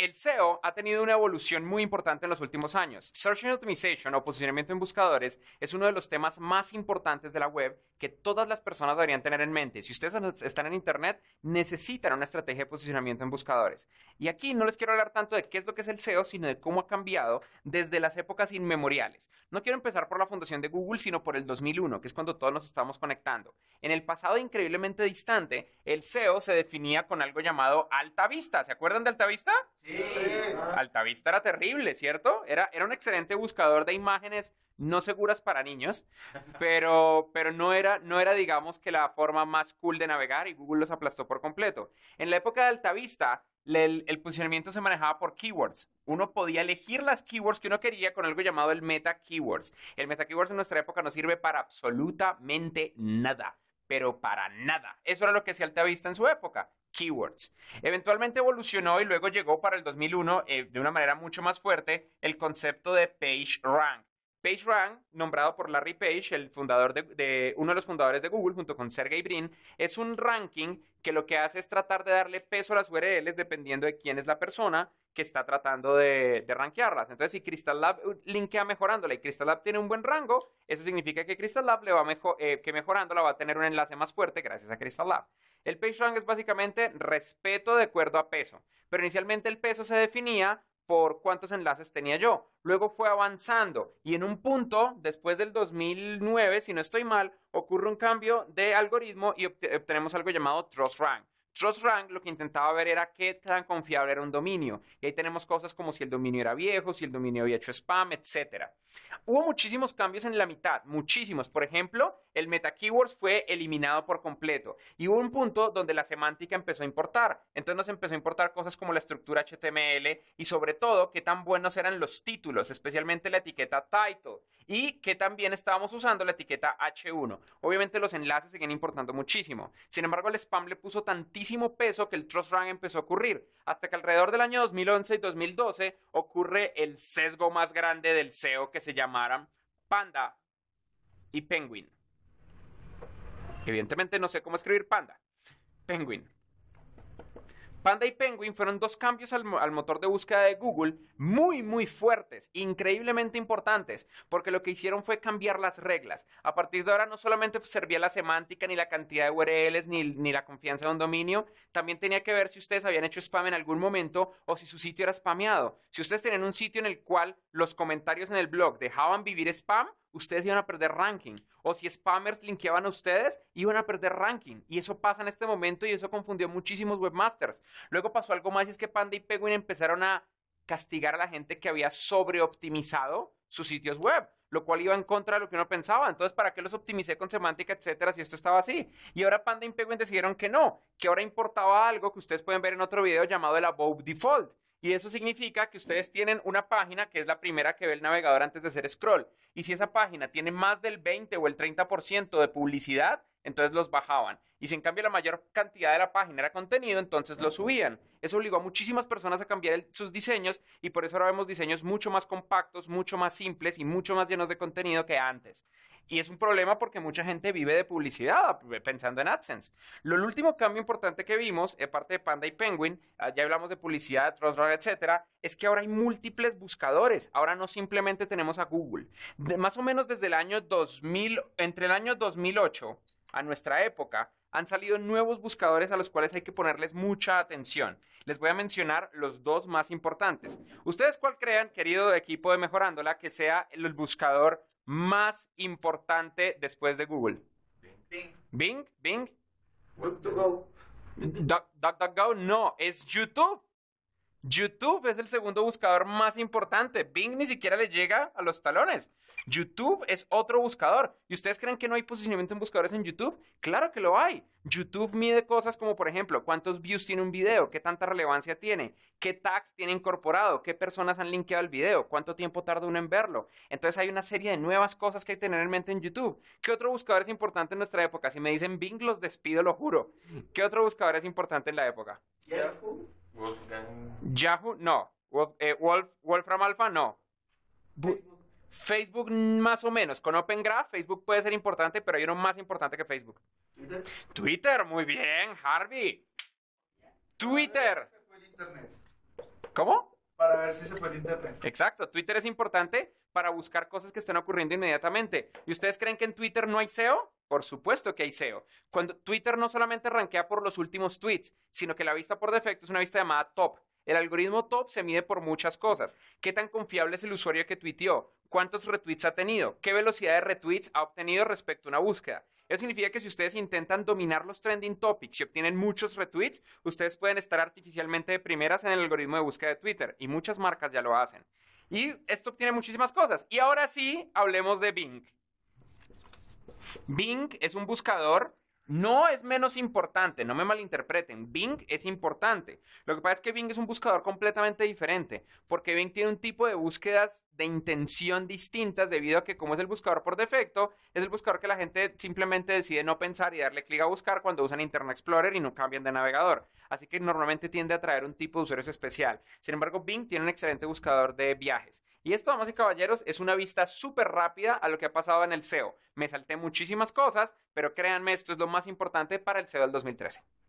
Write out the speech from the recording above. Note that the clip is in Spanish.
El SEO ha tenido una evolución muy importante en los últimos años. Search and Optimization o posicionamiento en buscadores es uno de los temas más importantes de la web que todas las personas deberían tener en mente. Si ustedes están en Internet, necesitan una estrategia de posicionamiento en buscadores. Y aquí no les quiero hablar tanto de qué es lo que es el SEO, sino de cómo ha cambiado desde las épocas inmemoriales. No quiero empezar por la fundación de Google, sino por el 2001, que es cuando todos nos estamos conectando. En el pasado increíblemente distante, el SEO se definía con algo llamado altavista. vista. ¿Se acuerdan de altavista? vista? Sí. Altavista era terrible, ¿cierto? Era, era un excelente buscador de imágenes no seguras para niños, pero, pero no, era, no era, digamos, que la forma más cool de navegar y Google los aplastó por completo. En la época de Altavista, el, el, posicionamiento se manejaba por keywords. Uno podía elegir las keywords que uno quería con algo llamado el meta keywords. El meta keywords en nuestra época no sirve para absolutamente nada pero para nada. Eso era lo que hacía Vista en su época, keywords. Eventualmente evolucionó y luego llegó para el 2001 eh, de una manera mucho más fuerte el concepto de page rank PageRank, nombrado por Larry Page, el fundador de, uno de los fundadores de Google, junto con Sergey Brin, es un ranking que lo que hace es tratar de darle peso a las URLs dependiendo de quién es la persona que está tratando de, de rankearlas. Entonces, si Crystal Lab uh, linkea mejorándola y Crystal Lab tiene un buen rango, eso significa que Crystal Lab le va eh, que mejorándola va a tener un enlace más fuerte gracias a Crystal Lab. El PageRank es básicamente respeto de acuerdo a peso, pero inicialmente el peso se definía por cuántos enlaces tenía yo. Luego fue avanzando y en un punto, después del 2009, si no estoy mal, ocurre un cambio de algoritmo y obtenemos algo llamado Trust Rank. TrustRank lo que intentaba ver era qué tan confiable era un dominio. Y ahí tenemos cosas como si el dominio era viejo, si el dominio había hecho spam, etc. Hubo muchísimos cambios en la mitad, muchísimos. Por ejemplo, el meta keywords fue eliminado por completo. Y hubo un punto donde la semántica empezó a importar. Entonces nos empezó a importar cosas como la estructura HTML y sobre todo qué tan buenos eran los títulos, especialmente la etiqueta title y tan también estábamos usando la etiqueta H1. Obviamente los enlaces siguen importando muchísimo. Sin embargo, el spam le puso tantísimo peso que el trust Run empezó a ocurrir, hasta que alrededor del año 2011 y 2012 ocurre el sesgo más grande del SEO que se llamaran Panda y Penguin. Evidentemente no sé cómo escribir Panda. Penguin. Panda y Penguin fueron dos cambios al, motor de búsqueda de Google muy, muy fuertes, increíblemente importantes, porque lo que hicieron fue cambiar las reglas. A partir de ahora no solamente servía la semántica, ni la cantidad de URLs, ni, ni la confianza de un dominio, también tenía que ver si ustedes habían hecho spam en algún momento o si su sitio era spameado. Si ustedes tenían un sitio en el cual los comentarios en el blog dejaban vivir spam, ustedes iban a perder ranking. O si spammers linkeaban a ustedes, iban a perder ranking. Y eso pasa en este momento y eso confundió muchísimos webmasters. Luego pasó algo más y es que Panda y Penguin empezaron a castigar a la gente que había sobreoptimizado sus sitios web, lo cual iba en contra de lo que uno pensaba. Entonces, ¿para qué los optimicé con semántica, etcétera, si esto estaba así? Y ahora Panda y Penguin decidieron que no, que ahora importaba algo que ustedes pueden ver en otro video llamado el Above Default y eso significa que ustedes tienen una página que es la primera que ve el navegador antes de hacer scroll. Y si esa página tiene más del 20 o el 30% de publicidad, entonces los bajaban. Y si en cambio la mayor cantidad de la página era contenido, entonces lo subían. Eso obligó a muchísimas personas a cambiar sus diseños y por eso ahora vemos diseños mucho más compactos, mucho más simples y mucho más llenos de contenido que antes. Y es un problema porque mucha gente vive de publicidad eh, pensando en AdSense. Lo último cambio importante que vimos, aparte eh, de Panda y Penguin, ah, ya hablamos de publicidad, Trustrar, etcétera, es que ahora hay múltiples buscadores. Ahora no simplemente tenemos a Google. más o menos desde el año 2000, entre el año 2008 a nuestra época, han salido nuevos buscadores a los cuales hay que ponerles mucha atención. Les voy a mencionar los dos más importantes. ¿Ustedes cuál crean, querido equipo de Mejorándola, que sea el buscador más importante después de Google? Bing. Bing, Bing. DuckDuckGo. Duck, no, es YouTube. YouTube es el segundo buscador más importante. Bing ni siquiera le llega a los talones. YouTube es otro buscador. ¿Y ustedes creen que no hay posicionamiento en buscadores en YouTube? Claro que lo hay. YouTube mide cosas como, por ejemplo, cuántos views tiene un video, qué tanta relevancia tiene, qué tags tiene incorporado, qué personas han linkeado el video, cuánto tiempo tarda uno en verlo. Entonces hay una serie de nuevas cosas que hay que tener en mente en YouTube. ¿Qué otro buscador es importante en nuestra época? Si me dicen Bing, los despido, lo juro. ¿Qué otro buscador es importante en la época? Wolfgang. Yahoo, no. Wolf, eh, Wolfram Alpha, no. Facebook más o menos. Con Open Graph, Facebook puede ser importante, pero hay uno más importante que Facebook. Twitter. Twitter, muy bien, Harvey. Twitter. ¿Cómo? Para ver si se fue el internet. Exacto, Twitter es importante para buscar cosas que estén ocurriendo inmediatamente. ¿Y ustedes creen que en Twitter no hay SEO? Por supuesto que hay SEO. Cuando Twitter no solamente rankea por los últimos tweets, sino que la vista por defecto es una vista llamada top. El algoritmo top se mide por muchas cosas. ¿Qué tan confiable es el usuario que tuiteó? ¿Cuántos retweets ha tenido? ¿Qué velocidad de retweets ha obtenido respecto a una búsqueda? Eso significa que si ustedes intentan dominar los trending topics y obtienen muchos retweets, ustedes pueden estar artificialmente de primeras en el algoritmo de búsqueda de Twitter y muchas marcas ya lo hacen. Y esto obtiene muchísimas cosas. Y ahora sí, hablemos de Bing. Bing es un buscador no es menos importante, no me malinterpreten. Bing es importante. Lo que pasa es que Bing es un buscador completamente diferente, porque Bing tiene un tipo de búsquedas de intención distintas debido a que como es el buscador por defecto, es el buscador que la gente simplemente decide no pensar y darle clic a buscar cuando usan Internet Explorer y no cambian de navegador. Así que normalmente tiende a atraer un tipo de usuarios especial. Sin embargo, Bing tiene un excelente buscador de viajes. Y esto, damas y caballeros, es una vista súper rápida a lo que ha pasado en el SEO me salté muchísimas cosas, pero créanme, esto es lo más importante para el CEDAL del 2013.